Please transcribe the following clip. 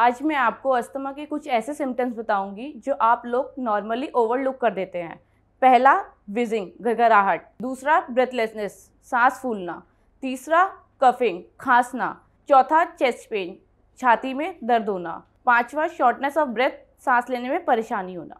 आज मैं आपको अस्थमा के कुछ ऐसे सिम्टम्स बताऊंगी जो आप लोग नॉर्मली ओवरलुक कर देते हैं पहला विजिंग घगराहट दूसरा ब्रेथलेसनेस सांस फूलना तीसरा कफिंग खांसना चौथा चेस्ट पेन छाती में दर्द होना पांचवा शॉर्टनेस ऑफ ब्रेथ सांस लेने में परेशानी होना